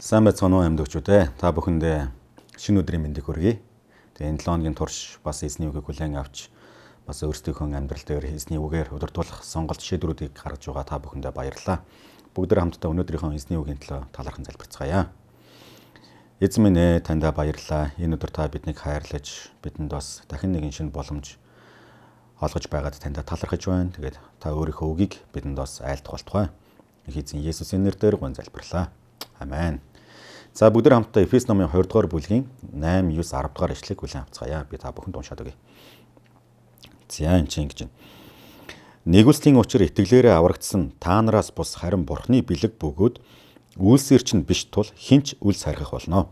Сайн байцгаана уу амьдөгчүүд ээ. Та бүхэндээ шинэ өдрийн мэндийг хүргэе. Тэгээ энэ 7 хоногийн турш бас эзний үгийг хүлээн авч бас өөрсдийнхөө амьдрал дээр эзний үгээр удирдуулах сонголт шийдвэрүүдийг гаргаж байгаа та бүхэндээ баярлалаа. Бүгдээр хамтдаа өнөөдрийнхөө эзний үгийн төлөө талархан залбирцгаая. Эзэн минь ээ тандаа баярлалаа. Энэ өдөр та биднийг хайрлаж, бидэнд бас дахин нэгэн шинэ боломж олгож байгаад таньд талархаж байна. Тэгээд та өөрийнхөө үгийг бидэнд бас айлтгуултугай эзэн Есүсийн нэрээр гон залбирлаа. Амен. За бүгд хамтдаа Эфес номын 2 дугаар бүлгийн 8, 9, 10 дугаар ишлэгийг бүлээн хавцгаая. Би та бүхэнд уншаад өгье. За энэ чинь гэж байна. Нэгүслийн учир итгэлээрээ аврагдсан та нараас бус харин бурхны бэлэг бөгөөд үйлсээр чинь биш тул хинч үл сархих болно.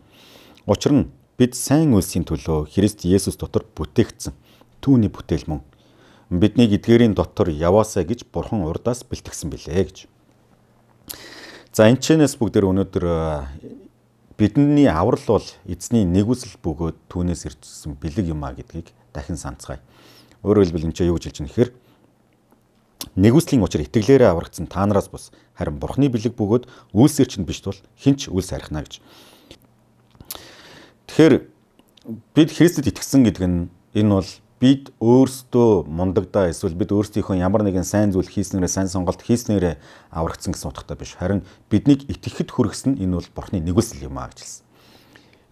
Учир нь бид сайн үйлсийн төлөө Христ Есүс дотор бүтээгдсэн. Түүний бүтээл мөн. Бидний эдгээрийн дотор яваасаа гэж бурхан урдаас бэлтгэсэн билээ гэж. За энэ чэнэс бүгдээр өнөөдөр э, бидний аврал бол эзний нэгүсэл бөгөөд түүнээс ирсэн бэлэг юм а гэдгийг дахин санацгаая. Өөрөөр хэлбэл энэ ч юу гэж хэлж байгаа нөхөр нэгүслийн учир итгэлээрээ аврагдсан та нараас бус харин бурхны бэлэг бөгөөд үйлсэрчэнд биш тул хинч үйлс арихна гэж. Тэгэхээр бид Христэд итгэсэн гэдэг нь энэ бол бид өөрсдөө мундагдаа эсвэл бид өөрсдийнхөө ямар нэгэн сайн зүйл хийснээрээ сайн сонголт хийснээрээ аврагдсан гэсэн утгатай биш. Харин биднийг итгэхэд хүргэсэн энэ бол бурхны нэгүсэл юм аа гэж хэлсэн.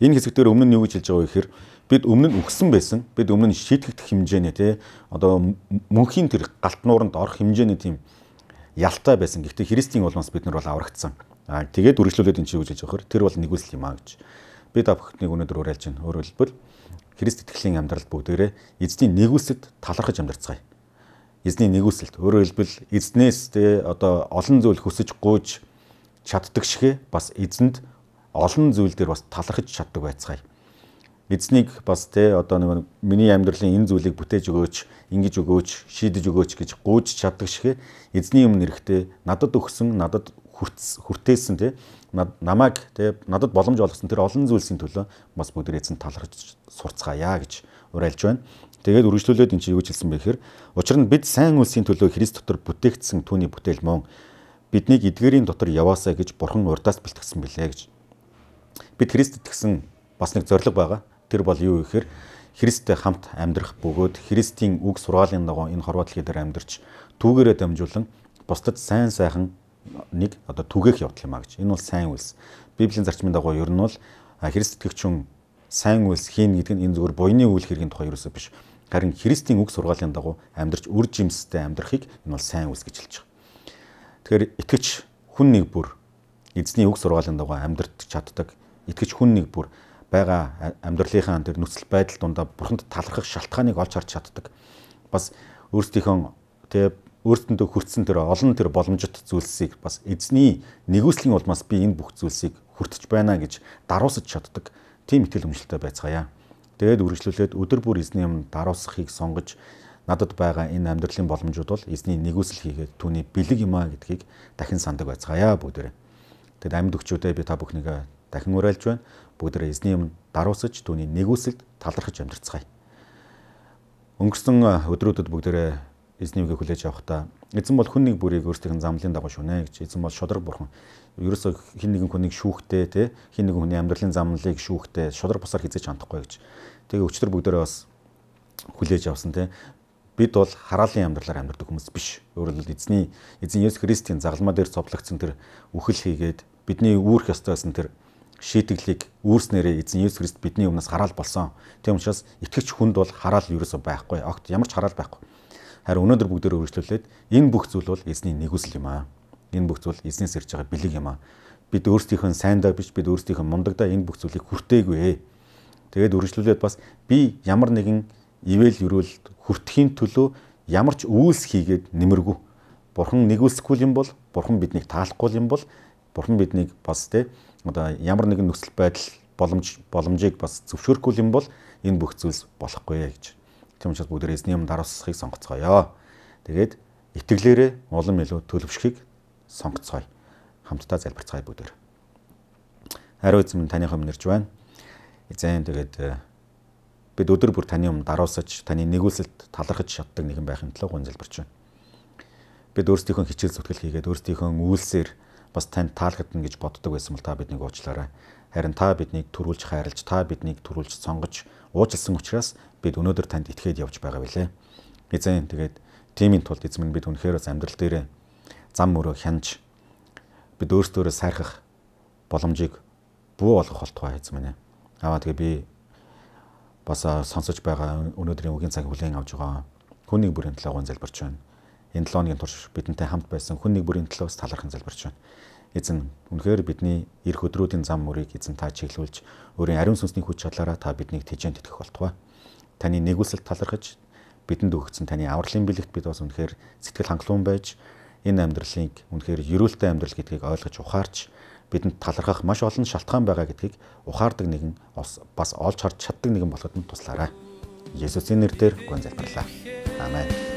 Энэ хэсэг дээр өмнө нь юу гэж хэлж байгаа вэ гэхээр бид өмнө нь өгсөн байсан. Бид өмнө нь шийтгэх хэмжээний те одоо мөнхийн тэр галт нууранд орох хэмжээний тийм ялтай байсан. Гэхдээ христийн улмаас бид нар бол аврагдсан. Аа тэгээд үргэлжлүүлээд энэ чинь юу гэж хэлж байгаа хэр тэр бол нэгүсэл юм аа гэж. Бид авхтныг өнөөдөр уриалж байна. Өөрөөр хэлбэл Христ итгэлийн амьдрал бүгдээрээ эзний нэгүсэд талархаж амьдарцгаая. Эзний нэгүсэлт өөрөөр хэлбэл эзнээс тэ одоо олон зүйл хүсэж гуйж чаддаг шигэ бас эзэнд олон зүйл дээр бас талархаж чаддаг байцгаая. Эзнийг бас тэ одоо нэг миний амьдралын энэ зүйлийг бүтээж өгөөч, ингэж өгөөч, шийдэж өгөөч гэж гуйж чаддаг шигэ эзний өмнө эрэхтэй надад өгсөн, надад хүртээсэн тий намайг тий надад боломж олгосон тэр олон зүйлсийн төлөө бас бүгд эзэн талархаж сурцгаая гэж уриалж байна. Тэгээд үргэлжлүүлээд энэ чинь юу хэлсэн бэ гэхээр учир нь бид сайн үлсийн төлөө Христ дотор бүтээгдсэн түүний бүтээл мөн биднийг эдгээрийн дотор яваасаа гэж бурхан урдаас бэлтгэсэн билээ гэж. Бид Христэд тгсэн бас нэг зориг байгаа. Тэр бол юу гэхээр Христтэй хамт амьдрах бөгөөд Христийн үг сургаалын дагуу энэ хорвоо дэлхий дээр амьдарч түүгээрээ дамжуулан бусдад сайн сайхан нэг одоо түгээх явдал юм а гэж. Энэ бол сайн үйлс. Библийн зарчмын дагуу ер нь бол Христ итгэгчүн сайн үйлс хийн гэдэг нь энэ зүгээр буйны үйл хэргийн тухай ерөөсөө биш. Харин Христийн үг сургаалын дагуу амьдрч үр жимстэй амьдрахыг энэ бол сайн үйлс гэж хэлж байгаа. Тэгэхээр итгэж хүн нэг бүр эзний үг сургаалын дагуу амьдрт чаддаг. Итгэж хүн нэг бүр байгаа амьдралынхаа тэр нөхцөл байдал дундаа бурханд талархах шалтгааныг олж харж чаддаг. Бас өөрсдийнхөө тэг өөртөндөө хүртсэн тэр олон тэр боломжит зүйлсийг бас эзний нэгүслийн улмаас би энэ бүх зүйлсийг хүртэж байна гэж даруусаж чаддаг тийм итгэл хүмжилтэй байцгаая. Тэгээд үргэлжлүүлээд өдөр бүр эзний юм даруусхийг сонгож надад байгаа энэ амьдралын боломжууд бол эзний нэгүсэл хийгээд түүний бэлэг юм а гэдгийг дахин сандаг байцгаая бүгдээрээ. Тэгэд амьд өгчөөдөө би та бүхнийг дахин уриалж байна. Бүгдээрээ эзний юм даруусаж түүний нэгүсэлд талархаж амьдарцгаая. Өнгөрсөн өдрүүдэд бүгдээрээ эзний үгийг хүлээж авахдаа эзэн бол хүн нэг бүрийг өөрсдийн замлын дагуу шүнэ гэж эзэн бол шудраг бурхан. Ерөөсөө хин нэгэн хүнийг шүүхтэй те хин нэгэн хүний амьдралын замлыг шүүхтэй шудраг бусаар хизэж хандахгүй гэж. Тэгээ өчтөр бүгдээрээ бас хүлээж авсан те бид бол хараалын амьдралаар амьдардаг хүмүүс биш. Өөрөлд эзний эзэн Есүс Христийн загламаа дээр цовдлогдсон тэр үхэл хийгээд бидний үүрх ёстойсэн тэр шийтгэлийг үүрснээрээ эзэн Есүс Христ бидний өмнөөс хараал болсон. Тийм учраас итгэж хүнд бол хараал юу гэсэн байхгүй. Огт ямар ч хараал байхгүй. Харин өнөөдөр бүгдээр үргэлжлүүлээд энэ бүх зүйл бол эзний нэгүсэл юм аа. Энэ бүх зүйл эзнээс ирж байгаа бэлэг юм аа. Бид өөрсдийнхөө сайндаа биш бид өөрсдийнхөө мундагдаа энэ бүх зүйлийг хүртээгүй. Тэгээд үргэлжлүүлээд бас би ямар нэгэн ивэл юрэл хүртэхийн төлөө ямар ч үйлс хийгээд нэмэргүй. Бурхан нэгүсэхгүй юм бол бурхан биднийг таалахгүй юм бол бурхан биднийг бас те одоо ямар нэгэн нөхцөл байдал боломж боломжийг бас зөвшөөрөхгүй юм бол энэ бүх зүйлс болохгүй гэж Тийм учраас бүгдээрээс нэм даруусхийг сонгоцгоё. Тэгээд итгэлээрээ улам илүү төлөвшхийг сонгоцгоё. Хамтдаа залбирцгаая бүгдээр. Хариу эзэн минь таны хөмнөрж байна. Эзэн тэгээд э, бид өдөр бүр таны өмнө даруусаж, таны нэгүүлсэлд талархаж шатдаг нэгэн байхын төлөө гон залбирч байна. Бид өөрсдийнхөө хичээл зүтгэл хийгээд өөрсдийнхөө үйлсээр бас танд таалагдана гэж боддог байсан бол та биднийг уучлаарай Харин та биднийг төрүүлж хайрлж, та биднийг төрүүлж сонгож уужилсан учраас бид өнөөдөр танд итгээд явж байгаа билээ. Эзэн тэгээд тимийн тулд эзэн бид үнэхээр амьдрал дээр зам мөрөө хянж бид өөрсдөө сайрхах боломжийг бүү олгох болтугай эзэн минь. Аваа тэгээд би бас сонсож байгаа өнөөдрийн үгийн цаг хүлээн авж байгаа хүний бүрийн талаар гон залбирч байна. Энэ 7 оны турш бидэнтэй хамт байсан хүний бүрийн талаас талархан залбирч байна эзэн үнэхээр бидний ирэх өдрүүдийн зам мөрийг эзэн та чиглүүлж өөрийн ариун сүнсний хүч чадлаараа та биднийг тэжээнд тэтгэх болтугай. Таны нэгүсэл талархаж бидэнд өгсөн таны авралын бэлэгт бид бас үнэхээр сэтгэл хангалуун байж энэ амьдралыг үнэхээр ерөөлтэй амьдрал гэдгийг ойлгож ухаарч бидэнд талархах маш олон шалтгаан байгаа гэдгийг ухаардаг нэгэн бас олж харж чаддаг нэгэн болоход нь туслаарай. Есүсийн нэрээр гонзалбарлаа. Амен.